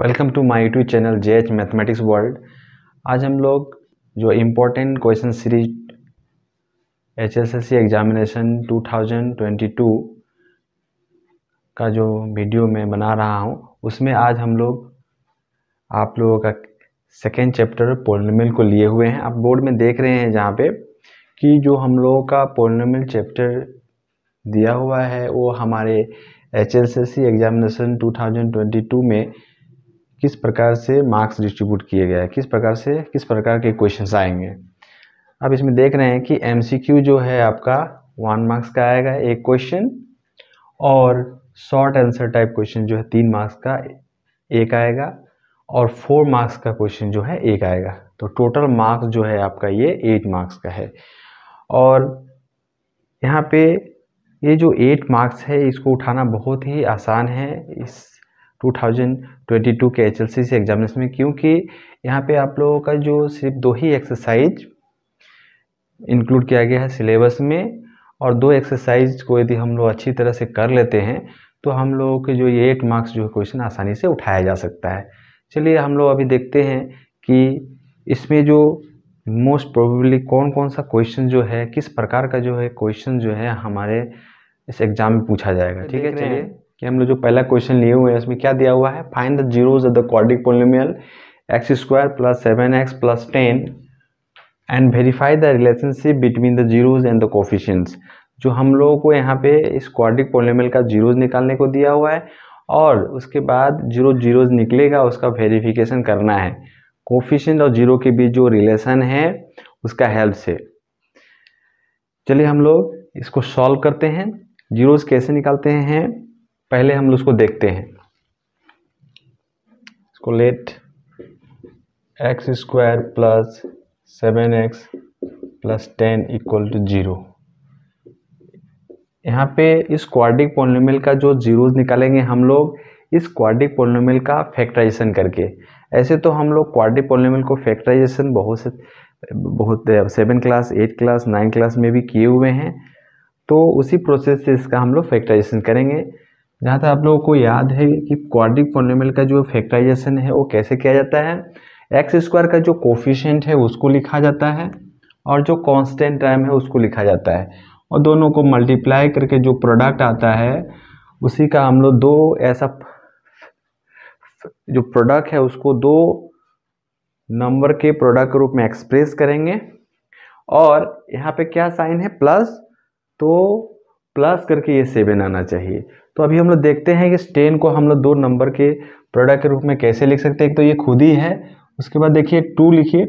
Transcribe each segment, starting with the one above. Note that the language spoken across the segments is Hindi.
welcome to my YouTube channel J H mathematics world आज हम लोग जो important question series H S S C examination two thousand twenty two का जो वीडियो मैं बना रहा हूँ उसमें आज हम लोग आप लोगों का सेकेंड चैप्टर पोलिनोमियल को लिए हुए हैं आप बोर्ड में देख रहे हैं जहाँ पे कि जो हम लोगों का पोलिनोमियल चैप्टर दिया हुआ है वो हमारे H S S C examination two thousand twenty two में किस प्रकार से मार्क्स डिस्ट्रीब्यूट किए गए किस प्रकार से किस प्रकार के क्वेश्चंस आएंगे अब इसमें देख रहे हैं कि एमसीक्यू जो है आपका वन मार्क्स का आएगा एक क्वेश्चन और शॉर्ट आंसर टाइप क्वेश्चन जो है तीन मार्क्स का एक आएगा और फोर मार्क्स का क्वेश्चन जो है एक आएगा तो टोटल मार्क्स जो है आपका ये एट मार्क्स का है और यहाँ पे ये जो एट मार्क्स है इसको उठाना बहुत ही आसान है इस 2022 के एच से एग्जामिनेशन में क्योंकि यहाँ पे आप लोगों का जो सिर्फ दो ही एक्सरसाइज इंक्लूड किया गया है सिलेबस में और दो एक्सरसाइज को यदि हम लोग अच्छी तरह से कर लेते हैं तो हम लोगों के जो ये एट मार्क्स जो क्वेश्चन आसानी से उठाया जा सकता है चलिए हम लोग अभी देखते हैं कि इसमें जो मोस्ट प्रोबेबली कौन कौन सा क्वेश्चन जो है किस प्रकार का जो है क्वेश्चन जो है हमारे इस एग्ज़ाम में पूछा जाएगा ठीक है चलिए कि हम लोग जो पहला क्वेश्चन लिए हुए हैं इसमें क्या दिया हुआ है find the zeros of the quadratic polynomial x square plus seven x plus ten and verify the relationship between the zeros and the coefficients जो हम लोगों को यहाँ पे इस क्वार्टिक पोलिमियल का जीरोज निकालने को दिया हुआ है और उसके बाद जीरो जीरोज निकलेगा उसका वेरीफिकेशन करना है कोफिशेंट और जीरो के बीच जो रिलेशन है उसका हेल्प से चलिए हम लोग इसको सॉल्व करते हैं जीरोज कैसे निकालते हैं पहले हम उसको देखते हैं इसको let x square plus seven x plus ten equal to zero यहाँ पे इस क्वाड्रिक पॉलिनोमियल का जो जीरोज निकालेंगे हम लोग इस क्वाड्रिक पॉलिनोमियल का फैक्टराइजेशन करके ऐसे तो हम लोग क्वाड्रिक पॉलिनोमियल को फैक्टराइजेशन बहुत से बहुत seven class eight class nine class में भी किए हुए हैं तो उसी प्रोसेस से इसका हम लोग फैक्टराइजेशन करेंगे जहाँ तक आप लोगों को याद है कि क्वाड्रिक पोलिनोमियल का जो फैक्टराइजेशन है वो कैसे किया जाता है एक्स स्क्वायर का जो कोफिशेंट है उसको लिखा जाता है और जो कांस्टेंट टाइम है उसको लिखा जाता है और दोनों को मल्टीप्लाई करके जो प्रोडक्ट आता है उसी का हम लोग दो ऐसा जो प्रोडक्ट है उसको दो नंबर के प्रोडक्ट के रूप में एक्सप्रेस करेंगे और यहाँ पे क्या साइन है प्लस तो प्लस करके ये सेवन आना चाहिए तो अभी हम लोग देखते हैं कि टेन को हम लोग दो नंबर के प्रोडक्ट के रूप में कैसे लिख सकते हैं एक तो ये खुद ही है उसके बाद देखिए टू लिखिए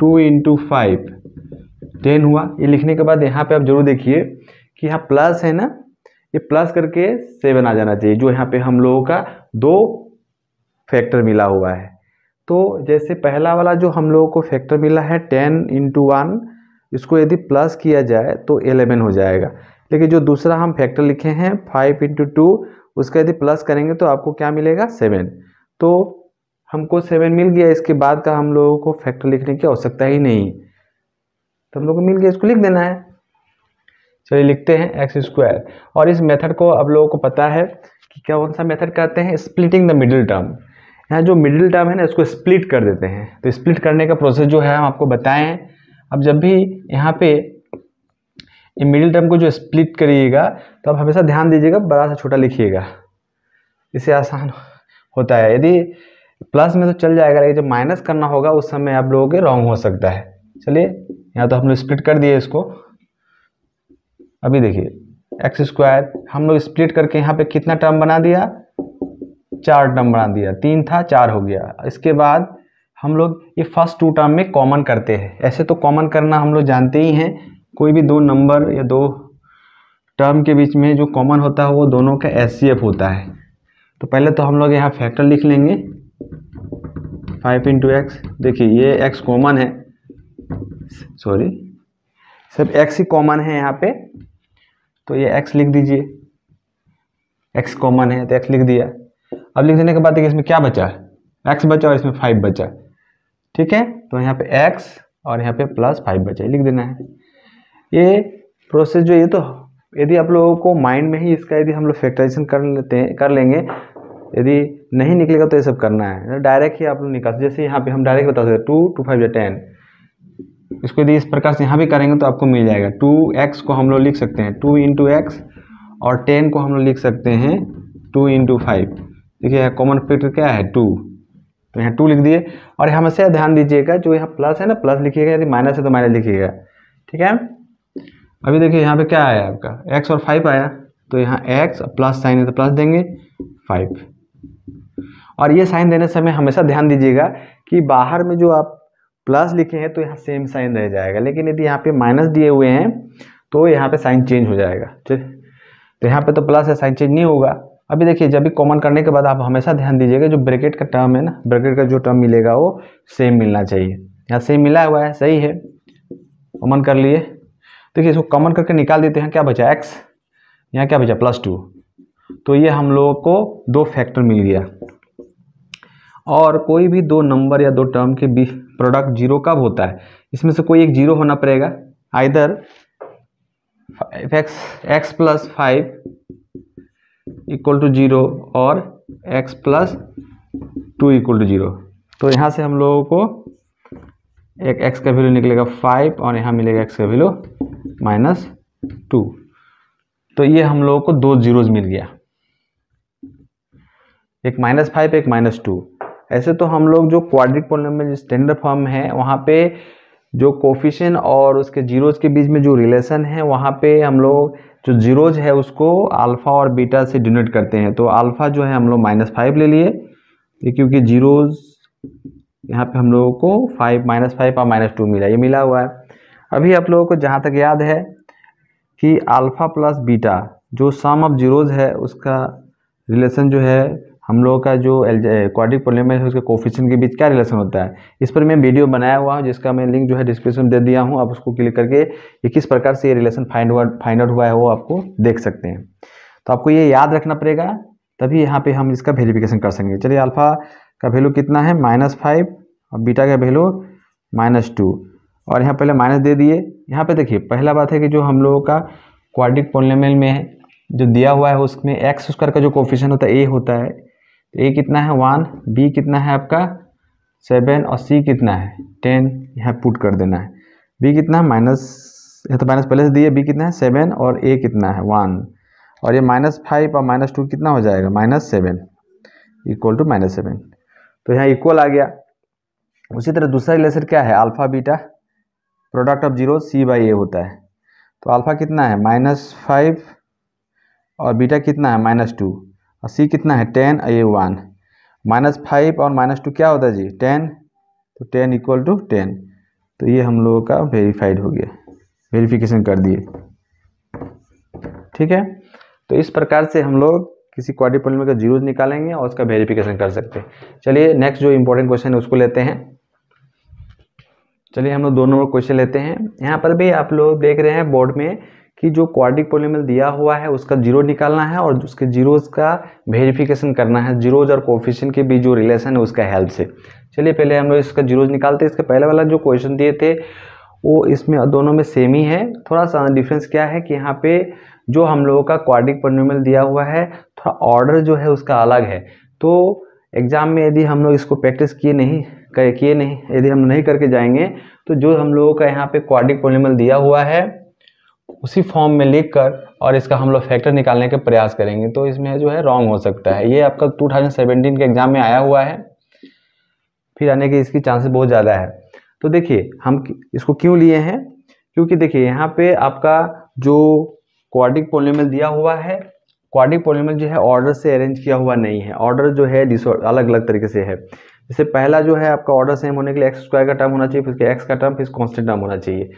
टू इंटू फाइव टेन हुआ ये लिखने के बाद यहाँ पे आप जरूर देखिए कि यहाँ प्लस है ना ये प्लस करके सेवन आ जाना चाहिए जो यहाँ पे हम लोगों का दो फैक्टर मिला हुआ है तो जैसे पहला वाला जो हम लोगों को फैक्टर मिला है टेन इंटू वन इसको यदि प्लस किया जाए तो एलेवन हो जाएगा लेकिन जो दूसरा हम फैक्टर लिखे हैं फाइव इंटू टू उसका यदि प्लस करेंगे तो आपको क्या मिलेगा सेवन तो हमको सेवन मिल गया इसके बाद का हम लोगों को फैक्टर लिखने की आवश्यकता ही नहीं तो हम लोग को मिल गया इसको लिख देना है चलिए लिखते हैं एक्स स्क्वायर और इस मेथड को अब लोगों को पता है कि क्या कौन सा मेथड कहते हैं स्प्लिटिंग द मिडिल टर्म यहाँ जो मिडिल टर्म है ना इसको स्प्लिट कर देते हैं तो स्प्लिट करने का प्रोसेस जो है हम आपको बताएं अब जब भी यहाँ पे ये मिडिल टर्म को जो स्प्लिट करिएगा तो आप हमेशा ध्यान दीजिएगा बड़ा से छोटा लिखिएगा इससे आसान होता है यदि प्लस में तो चल जाएगा लेकिन जब माइनस करना होगा उस समय आप लोगों के रॉन्ग हो सकता है चलिए यहाँ तो हम लोग स्प्लिट कर दिए इसको अभी देखिए एक्स स्क्वायर हम लोग स्प्लिट करके यहाँ पे कितना टर्म बना दिया चार टर्म बना दिया तीन था चार हो गया इसके बाद हम लोग ये फर्स्ट टू टर्म में कॉमन करते हैं ऐसे तो कॉमन करना हम लोग जानते ही हैं कोई भी दो नंबर या दो टर्म के बीच में जो कॉमन होता है वो दोनों का एस होता है तो पहले तो हम लोग यहाँ फैक्टर लिख लेंगे फाइव इंटू एक्स देखिए ये एक्स कॉमन है सॉरी सर एक्स ही कॉमन है यहाँ पे तो ये एक्स लिख दीजिए एक्स कॉमन है तो एक्स लिख दिया अब लिख देने के बाद देखिए इसमें क्या बचा है एक्स बचा और इसमें फाइव बचा ठीक है तो यहाँ पे एक्स और यहाँ पे प्लस फाइव बचा लिख देना है ये प्रोसेस जो ये तो यदि आप लोगों को माइंड में ही इसका यदि हम लोग फैक्टराइजेशन कर लेते हैं कर लेंगे यदि नहीं निकलेगा तो ये सब करना है डायरेक्ट तो ही आप लोग निकाल जैसे यहाँ पे हम डायरेक्ट बता सकते टू टू फाइव या टेन इसको यदि इस प्रकार से यहाँ भी करेंगे तो आपको मिल जाएगा टू एक्स को हम लोग लिख सकते हैं टू इंटू एक्स और टेन को हम लोग लिख सकते हैं टू इंटू फाइव देखिए यहाँ कॉमन फैक्टर क्या है टू तो यहाँ टू लिख दिए और हमेशा ध्यान दीजिएगा जो यहाँ प्लस है ना प्लस लिखिएगा यदि माइनस है तो माइनस लिखिएगा ठीक है अभी देखिए यहाँ पे क्या आया आपका एक्स और फाइव आया तो यहाँ एक्स प्लस साइन है तो प्लस देंगे फाइव और ये साइन देने समय हमेशा ध्यान दीजिएगा कि बाहर में जो आप प्लस लिखे हैं तो यहाँ सेम साइन रह जाएगा लेकिन यदि यहाँ पे माइनस दिए हुए हैं तो यहाँ पे साइन चेंज हो जाएगा ठीक तो यहाँ पे तो प्लस है साइन चेंज नहीं होगा अभी देखिए जब भी कॉमन करने के बाद आप हमेशा ध्यान दीजिएगा जो ब्रैकेट का टर्म है ना ब्रैकेट का जो टर्म मिलेगा वो सेम मिलना चाहिए यहाँ सेम मिला हुआ है सही है कॉमन कर लिए देखिए इसको कॉमन करके निकाल देते हैं क्या बचा एक्स यहाँ क्या बचा प्लस टू तो ये हम लोगों को दो फैक्टर मिल गया और कोई भी दो नंबर या दो टर्म के बीच प्रोडक्ट जीरो कब होता है इसमें से कोई एक जीरो होना पड़ेगा either x x plus five equal to zero और x plus two equal to zero तो यहाँ से हम लोगों को एक एक्स का वैल्यू निकलेगा फाइव और यहाँ मिलेगा एक्स का वैल्यू माइनस टू तो ये हम लोगों को दो जीरोज मिल गया एक माइनस फाइव एक माइनस टू ऐसे तो हम लोग जो क्वाड्रिक पोलिनोमियल स्टैंडर्ड फॉर्म है वहाँ पे जो कोफिशन और उसके जीरोज के बीच में जो रिलेशन है वहाँ पे हम लोग जो जीरोज है उसको अल्फ़ा और बीटा से डिनोट करते हैं तो अल्फ़ा जो है हम लोग माइनस फाइव ले लिए क्योंकि जीरोज यहाँ पे हम लोगों को फाइव माइनस फाइव और माइनस टू मिला ये मिला हुआ है अभी आप लोगों को जहाँ तक याद है कि अल्फ़ा प्लस बीटा जो सम ऑफ जीरोज़ है उसका रिलेशन जो है हम लोगों का जो एल क्वाड्रिक प्रॉब्लम है उसके कोफिशन के बीच क्या रिलेशन होता है इस पर मैं वीडियो बनाया हुआ हूँ जिसका मैं लिंक जो है डिस्क्रिप्शन में दे दिया हूँ आप उसको क्लिक करके ये किस प्रकार से ये रिलेशन फाइंड फाइंड आउट हुआ है वो आपको देख सकते हैं तो आपको ये याद रखना पड़ेगा तभी यहाँ पे हम इसका वेरिफिकेशन कर सकेंगे चलिए अल्फ़ा का वैल्यू कितना है माइनस फाइव और बीटा का वैल्यू माइनस टू और यहाँ पहले माइनस दे दिए यहाँ पे देखिए पहला बात है कि जो हम लोगों का क्वाड्रिक पोलिमेल में है जो दिया हुआ है उसमें एक्स स्क्वायर का जो कोफिशन होता है ए होता है तो ए कितना है वन बी कितना है आपका सेवन और सी कितना है टेन यहाँ पुट कर देना है बी कितना है माइनस यहाँ तो माइनस पहले से दिए बी कितना है सेवन और ए कितना है वन और ये माइनस फाइव और माइनस टू कितना हो जाएगा minus seven equal to minus seven तो यहाँ इक्वल आ गया उसी तरह दूसरा रिलेशन क्या है alpha beta product of zero c by a होता है तो अल्फ़ा कितना है माइनस फाइव और बीटा कितना है माइनस टू और सी कितना है ten a one minus five और माइनस टू क्या होता है जी टेन तो टेन इक्वल टू टेन तो ये हम लोगों का वेरीफाइड हो गया वेरीफिकेशन कर दिए ठीक है तो इस प्रकार से हम लोग किसी पोलिनोम का जीरोज निकालेंगे और उसका वेरिफिकेशन कर सकते हैं चलिए नेक्स्ट जो इंपॉर्टेंट क्वेश्चन है उसको लेते हैं चलिए हम लोग दो नंबर क्वेश्चन लेते हैं यहाँ पर भी आप लोग देख रहे हैं बोर्ड में कि जो क्वाड्रिक पोलिमल दिया हुआ है उसका जीरो निकालना है और उसके जीरोज का वेरिफिकेशन करना है जीरोज और कोफिशियन के बीच जो रिलेशन है उसका हेल्प से चलिए पहले हम लोग इसका जीरोज निकालते हैं इसके पहले वाला जो क्वेश्चन दिए थे वो इसमें दोनों में सेम ही है थोड़ा सा डिफरेंस क्या है कि यहाँ पे जो हम लोगों का क्वाडिक पॉलिनोमियल दिया हुआ है थोड़ा ऑर्डर जो है उसका अलग है तो एग्ज़ाम में यदि हम लोग इसको प्रैक्टिस किए नहीं किए नहीं यदि हम नहीं करके जाएंगे तो जो हम लोगों का यहाँ पे क्वाडिक पॉलिनोमियल दिया हुआ है उसी फॉर्म में लिख कर और इसका हम लोग फैक्टर निकालने के प्रयास करेंगे तो इसमें जो है रॉन्ग हो सकता है ये आपका सेवेंटीन के एग्ज़ाम में आया हुआ है फिर आने के इसकी चांसेस बहुत ज़्यादा है तो देखिए हम इसको क्यों लिए हैं क्योंकि देखिए यहाँ पे आपका जो क्वाडिक पोलिमल दिया हुआ है क्वाडिक पोलिमल जो है ऑर्डर से अरेंज किया हुआ नहीं है ऑर्डर जो है अलग अलग तरीके से है जैसे पहला जो है आपका ऑर्डर सेम होने के लिए एक्स स्क्वायर का टर्म होना चाहिए फिर एक्स का टर्म फिर कॉन्स्टेंट टर्म होना चाहिए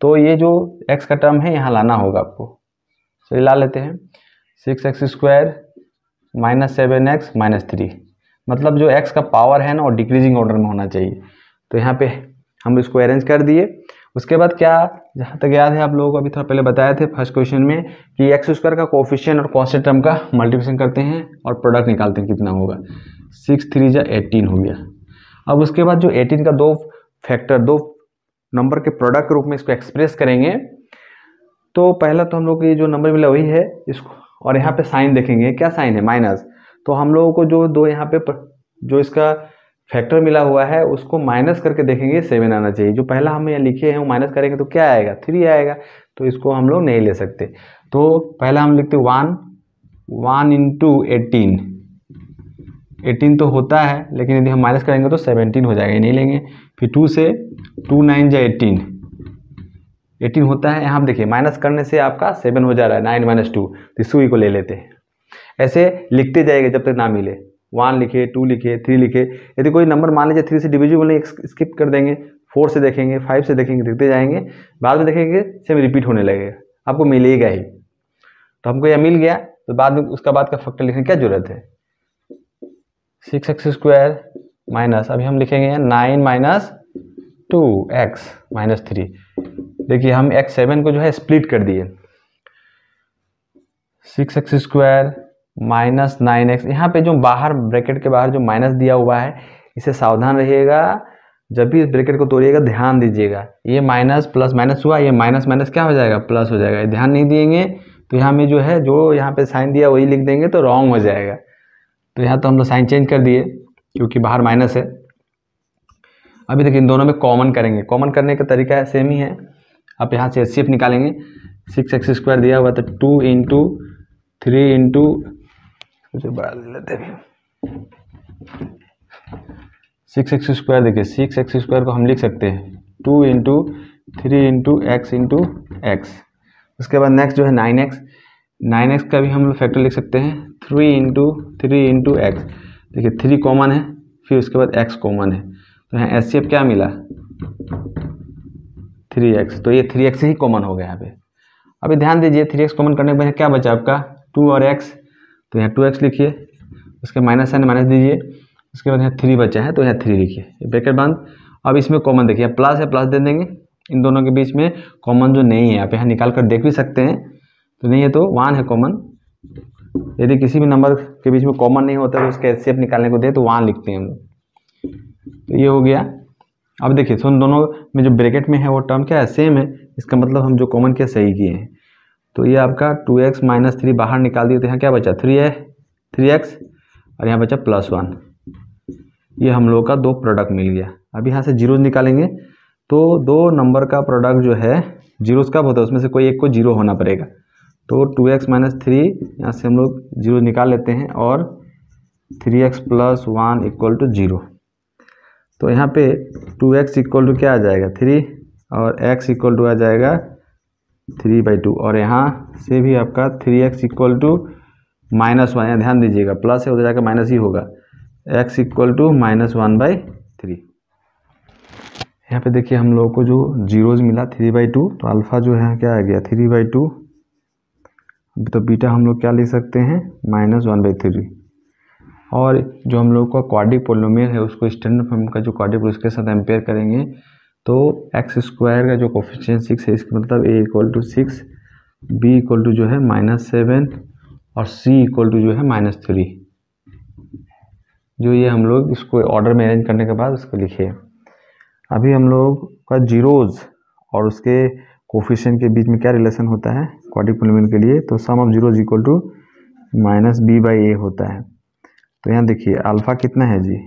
तो ये जो एक्स का टर्म है यहाँ लाना होगा आपको चलिए तो ला लेते हैं six x square minus seven x minus three मतलब जो एक्स का पावर है ना वो डिक्रीजिंग ऑर्डर में होना चाहिए तो यहाँ पे हम इसको अरेंज कर दिए उसके बाद क्या जहाँ तक याद है आप लोगों को अभी थोड़ा पहले बताए थे फर्स्ट क्वेश्चन में कि एक्स स्क्वायर का कोफिशियन और कॉन्स्टेंट टर्म का मल्टीप्लिकेशन करते हैं और प्रोडक्ट निकालते हैं कितना होगा सिक्स थ्री या एटीन हो गया अब उसके बाद जो एटीन का दो फैक्टर दो नंबर के प्रोडक्ट के रूप में इसको एक्सप्रेस करेंगे तो पहला तो हम लोग को ये जो नंबर मिला वही है इसको और यहाँ पे साइन देखेंगे क्या साइन है माइनस तो हम लोगों को जो दो यहाँ पे जो इसका फैक्टर मिला हुआ है उसको माइनस करके देखेंगे सेवन आना चाहिए जो पहला हम यहाँ लिखे हैं वो माइनस करेंगे तो क्या आएगा थ्री आएगा तो इसको हम लोग नहीं ले सकते तो पहला हम लिखते one one into eighteen eighteen तो होता है लेकिन यदि हम माइनस करेंगे तो सेवनटीन हो जाएगा नहीं लेंगे फिर टू से टू नाइन या एटीन एटीन होता है यहाँ देखिए माइनस करने से आपका सेवन हो जा रहा है नाइन माइनस टू तो इसको को ले लेते हैं ऐसे लिखते जाएंगे जब तक ना मिले वन लिखे टू लिखे थ्री लिखे यदि कोई नंबर मान लीजिए थ्री से डिविजिबल नहीं स्किप कर देंगे फोर से देखेंगे फाइव से देखेंगे देखते जाएंगे बाद में देखेंगे सेम रिपीट होने लगेगा आपको मिलेगा ही तो हमको यह मिल गया तो बाद में उसका बाद का फैक्टर लिखने की क्या जरूरत है सिक्स एक्स स्क्वायर माइनस अभी हम लिखेंगे nine minus two x minus three देखिए हम एक्स सेवन को जो है स्प्लिट कर दिए six x square minus nine x यहाँ पर जो बाहर ब्रैकेट के बाहर जो माइनस दिया हुआ है इसे सावधान रहिएगा जब भी इस ब्रैकेट को तोड़िएगा ध्यान दीजिएगा ये माइनस प्लस माइनस हुआ ये माइनस माइनस क्या हो जाएगा प्लस हो जाएगा ध्यान नहीं देंगे तो यहाँ में जो है जो यहाँ पे साइन दिया वही लिख देंगे तो रॉन्ग हो जाएगा तो यहाँ तो हम लोग साइन चेंज कर दिए क्योंकि बाहर माइनस है अभी देखिए इन दोनों में कॉमन करेंगे कॉमन करने का तरीका है सेम ही है आप यहाँ से एच निकालेंगे सिक्स एक्स स्क्वायर दिया हुआ तो टू इंटू थ्री इंटू उसे बढ़ा ले लेते हैं सिक्स एक्स स्क्वायर देखिए सिक्स एक्स स्क्वायर को हम लिख सकते हैं two into three into x into x उसके बाद नेक्स्ट जो है नाइन एक्स नाइन एक्स का भी हम लोग फैक्टर लिख सकते हैं three into three into x देखिए थ्री कॉमन है फिर उसके बाद एक्स कॉमन है तो यहाँ एस क्या मिला थ्री एक्स तो ये थ्री एक्स ही कॉमन हो गया यहाँ पे अभी ध्यान दीजिए थ्री एक्स कॉमन करने के बाद क्या बचा आपका टू और एक्स तो यहाँ टू एक्स लिखिए उसके माइनस साइन माइनस दीजिए उसके बाद यहाँ थ्री बचा है तो यहाँ थ्री लिखिए ब्रैकेट बंद अब इसमें कॉमन देखिए प्लस है प्लस दे देंगे इन दोनों के बीच में कॉमन जो नहीं है आप यहाँ निकाल कर देख भी सकते हैं तो नहीं है तो वन है कॉमन यदि किसी भी नंबर के बीच में कॉमन नहीं होता तो सी एफ निकालने को दे तो वन लिखते हैं हम लोग तो ये हो गया अब देखिए सो तो दोनों में जो ब्रैकेट में है वो टर्म क्या है सेम है इसका मतलब हम जो कॉमन किया सही किए हैं तो ये आपका टू एक्स माइनस थ्री बाहर निकाल दिए तो यहाँ क्या बचा थ्री है थ्री एक्स और यहाँ बचा प्लस वन ये हम लोग का दो प्रोडक्ट मिल गया अब यहाँ से जीरोज निकालेंगे तो दो नंबर का प्रोडक्ट जो है जीरोज कब होता है उसमें से कोई एक को जीरो होना पड़ेगा तो टू एक्स माइनस थ्री यहाँ से हम लोग जीरो निकाल लेते हैं और three x plus one equal to zero तो यहाँ पे टू एक्स इक्वल टू क्या आ जाएगा थ्री और एक्स इक्वल टू आ जाएगा थ्री बाई टू और यहाँ से भी आपका three x equal to minus one ध्यान दीजिएगा प्लस है उधर जाकर माइनस ही होगा x equal to minus one by three यहाँ पे देखिए हम लोगों को जो जीरोज मिला थ्री बाई टू तो अल्फ़ा जो है क्या आ गया थ्री बाई टू तो बीटा हम लोग क्या लिख सकते हैं माइनस वन बाई थ्री और जो हम लोग का क्वाड्रिक पोलोमियर है उसको स्टैंडर्ड फॉर्म का जो क्वाड्रिक उसके साथ एम्पेयर करेंगे तो एक्स स्क्वायर का जो कोफिशियन सिक्स है इसका मतलब a equal to six b equal to जो है माइनस सेवन और सी इक्वल टू जो है माइनस थ्री जो ये हम लोग इसको ऑर्डर में अरेंज करने के बाद उसको लिखे अभी हम लोग का जीरोज़ और उसके कोफिशियन के बीच में क्या रिलेशन होता है क्वाड्रिप्लिमेंट के लिए तो sum of zeros equal to minus b by a होता है तो यहाँ देखिए अल्फ़ा कितना है जी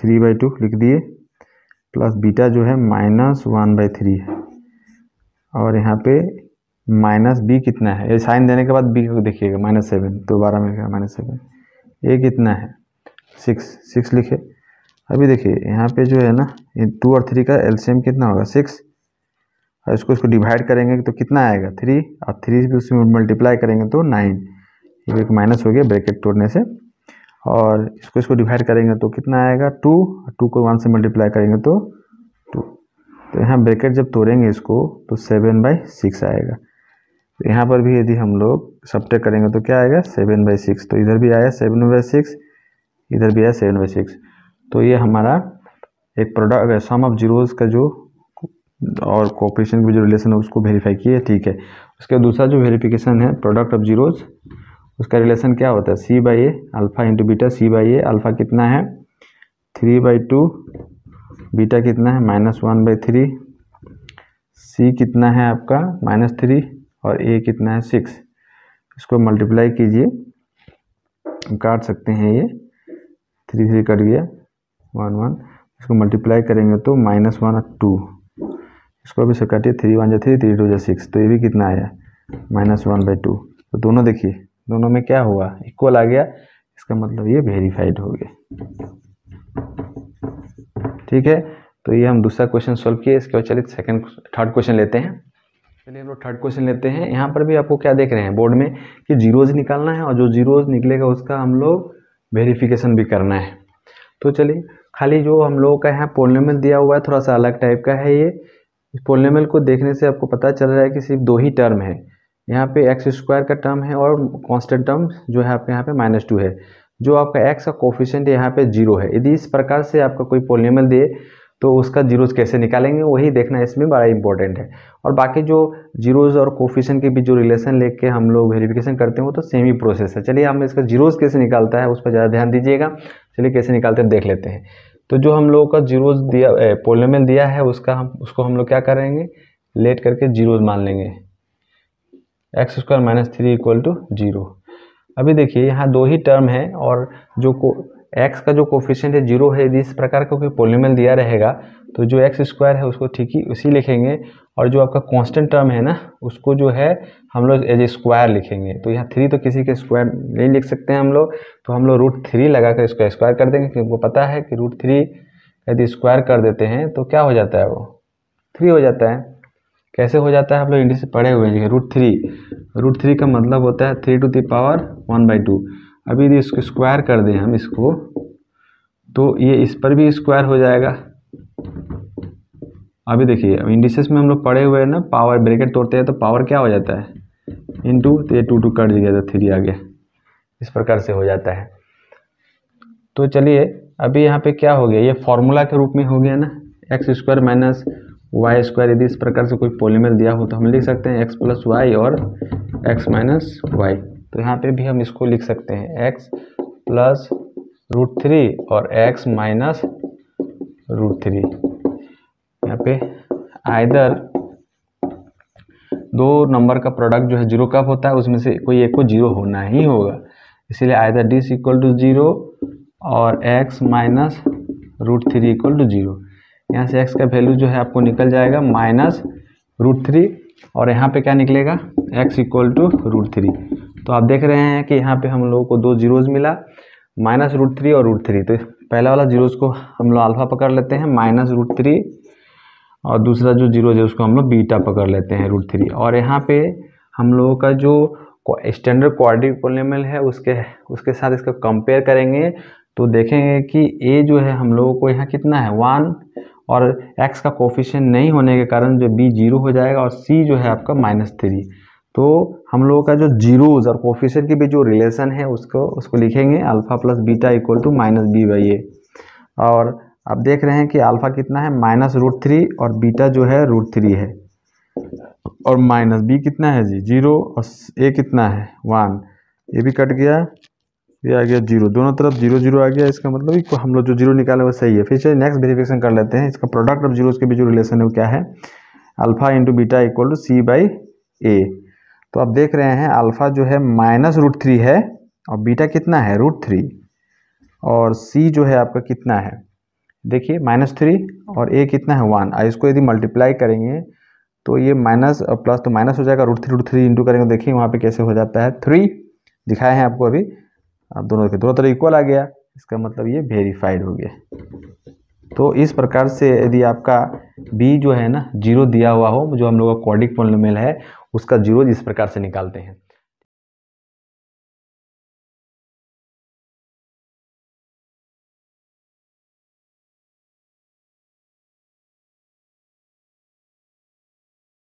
थ्री बाई टू लिख दिए प्लस बीटा जो है माइनस वन बाई थ्री है और यहाँ पे माइनस बी कितना है ये साइन देने के बाद बी को देखिएगा माइनस सेवन दोबारा में क्या माइनस सेवन ये कितना है सिक्स सिक्स लिखे अभी देखिए यहाँ पे जो है ना टू और थ्री का एलसीएम कितना होगा सिक्स और इसको इसको डिवाइड करेंगे तो कितना आएगा थ्री और थ्री भी उसमें मल्टीप्लाई करेंगे तो नाइन ये एक माइनस हो गया ब्रैकेट तोड़ने से और इसको इसको डिवाइड करेंगे तो कितना आएगा टू टू को वन से मल्टीप्लाई करेंगे तो टू तो यहाँ ब्रेकेट जब तोड़ेंगे इसको तो सेवन बाई सिक्स आएगा तो यहाँ पर भी यदि हम लोग सब्टेक करेंगे तो क्या आएगा सेवन बाई सिक्स तो इधर भी आया सेवन बाई सिक्स इधर भी आया सेवन बाई सिक्स तो ये हमारा एक प्रोडक्ट सम ऑफ जीरोज़ का जो और कॉपरेशन का जो रिलेशन है उसको वेरीफाई किए ठीक है उसके दूसरा जो वेरीफिकेशन है प्रोडक्ट ऑफ जीरोज़ उसका रिलेशन क्या होता है c by a alpha into beta c by a alpha कितना है थ्री बाई टू बीटा कितना है minus one by three c कितना है आपका माइनस थ्री और ए कितना है सिक्स इसको मल्टीप्लाई कीजिए काट सकते हैं ये थ्री थ्री कट गया वन वन इसको मल्टीप्लाई करेंगे तो माइनस वन टू इसको भी से काटिए थ्री वन जो थ्री थ्री टू जो सिक्स तो ये भी कितना आया माइनस वन बाई टू तो दोनों देखिए दोनों में क्या हुआ इक्वल आ गया इसका मतलब ये वेरीफाइड हो गया ठीक है तो ये हम दूसरा क्वेश्चन सॉल्व किए इसके बाद चलिए सेकंड थर्ड क्वेश्चन लेते हैं चलिए हम लोग थर्ड क्वेश्चन लेते हैं यहाँ पर भी आपको क्या देख रहे हैं बोर्ड में कि जीरोज निकालना है और जो जीरोज निकलेगा उसका हम लोग वेरीफिकेशन भी करना है तो चलिए खाली जो हम लोगों का यहाँ पोलनेमल दिया हुआ है थोड़ा सा अलग टाइप का है ये पोलनेमल को देखने से आपको पता चल रहा है कि सिर्फ दो ही टर्म है यहाँ पे एक्स स्क्वायर का टर्म है और कांस्टेंट टर्म जो है आपके यहाँ पे माइनस टू है जो आपका एक्स का कोफिशेंट यहाँ पे जीरो है यदि इस प्रकार से आपका कोई पोलियमल दे तो उसका जीरोज कैसे निकालेंगे वही देखना इसमें बड़ा इंपॉर्टेंट है और बाकी जो जीरोज और कोफिशन के बीच जो रिलेशन लेके हम लोग वेरिफिकेशन करते हैं वो तो सेम ही प्रोसेस है चलिए हम इसका जीरोज कैसे निकालता है उस पर ज़्यादा ध्यान दीजिएगा चलिए कैसे निकालते हैं देख लेते हैं तो जो हम लोगों का जीरोज दिया पोलोमेल दिया है उसका हम उसको हम लोग क्या करेंगे लेट करके जीरोज मान लेंगे x square minus three equal to zero अभी देखिए यहाँ दो ही टर्म है और जो को एक्स का जो कोफिशियंट है जीरो है यदि इस प्रकार का कोई पोलिमल दिया रहेगा तो जो एक्स स्क्वायर है उसको ठीक ही उसी लिखेंगे और जो आपका कांस्टेंट टर्म है ना उसको जो है हम लोग एज ए स्क्वायर लिखेंगे तो यहाँ थ्री तो किसी के स्क्वायर नहीं लिख सकते हैं हम लोग तो हम लोग रूट थ्री लगा कर इसको स्क्वायर कर देंगे क्योंकि वो पता है कि रूट थ्री यदि स्क्वायर कर देते हैं तो क्या हो जाता है वो थ्री हो जाता है कैसे हो जाता है आप लोग इंग्लिश से पढ़े हुए हैं रूट थ्री रूट थ्री का मतलब होता है three to the power one by two अभी यदि इसको स्क्वायर कर दें हम इसको तो ये इस पर भी स्क्वायर हो जाएगा अभी देखिए अब इंडिसेस में हम लोग पढ़े हुए हैं ना पावर ब्रेकेट तोड़ते हैं तो पावर क्या हो जाता है इन टू तो ये टू टू कट गया तो थ्री आ गया इस प्रकार से हो जाता है तो चलिए अभी यहाँ पे क्या हो गया ये फॉर्मूला के रूप में हो गया ना x square minus y square यदि इस प्रकार से कोई पॉलीमेल दिया हो तो हम लिख सकते हैं एक्स प्लस वाई और एक्स माइनस वाई तो यहाँ पे भी हम इसको लिख सकते हैं एक्स प्लस रूट थ्री और एक्स माइनस रूट थ्री यहाँ पे आइदर दो नंबर का प्रोडक्ट जो है जीरो कब होता है उसमें से कोई एक को जीरो होना ही होगा इसीलिए either this equal to zero और x minus root three equal to zero यहाँ से एक्स का वैल्यू जो है आपको निकल जाएगा माइनस रूट थ्री और यहाँ पे क्या निकलेगा x equal to root three तो आप देख रहे हैं कि यहाँ पे हम लोगों को दो जीरोज़ मिला माइनस रूट थ्री और रूट थ्री तो पहला वाला जीरोज़ को हम लोग अल्फ़ा पकड़ लेते हैं माइनस रूट थ्री और दूसरा जो जीरोज है उसको हम लोग बीटा पकड़ लेते हैं रूट थ्री और यहाँ पे हम लोगों का जो स्टैंडर्ड क्वाड्रिपोलेमल है उसके उसके साथ इसका कंपेयर करेंगे तो देखेंगे कि ए जो है हम लोगों को यहाँ कितना है वन और एक्स का कोफिशन नहीं होने के कारण जो बी जीरो हो जाएगा और सी जो है आपका माइनस थ्री तो हम लोगों का जो जीरोज और कोफिशन के बीच जो रिलेशन है उसको उसको लिखेंगे alpha plus beta equal to minus b by a और आप देख रहे हैं कि अल्फ़ा कितना है माइनस रूट थ्री और बीटा जो है रूट थ्री है और माइनस बी कितना है जी जीरो और ए कितना है वन ये भी कट गया ये आ गया जीरो दोनों तरफ जीरो जीरो आ गया इसका मतलब कि हम लोग जो जीरो निकाले वो सही है फिर चलिए नेक्स्ट वेरिफिकेशन कर लेते हैं इसका प्रोडक्ट ऑफ जीरो के बीच जो रिलेशन है वो क्या है alpha into beta equal to c by a तो आप देख रहे हैं अल्फा जो है माइनस रूट थ्री है और बीटा कितना है रूट थ्री और सी जो है आपका कितना है देखिए माइनस थ्री और ए कितना है वन इसको यदि मल्टीप्लाई करेंगे तो ये माइनस प्लस तो माइनस हो जाएगा root three root three into करेंगे देखिए वहाँ पे कैसे हो जाता है थ्री दिखाए हैं आपको अभी अब दोनों के दोनों तरह इक्वल आ गया इसका मतलब ये वेरीफाइड हो गया तो इस प्रकार से यदि आपका बी जो है ना जीरो दिया हुआ हो जो हम लोग का कॉर्डिक पोलोमेल है उसका जीरो इस प्रकार से निकालते हैं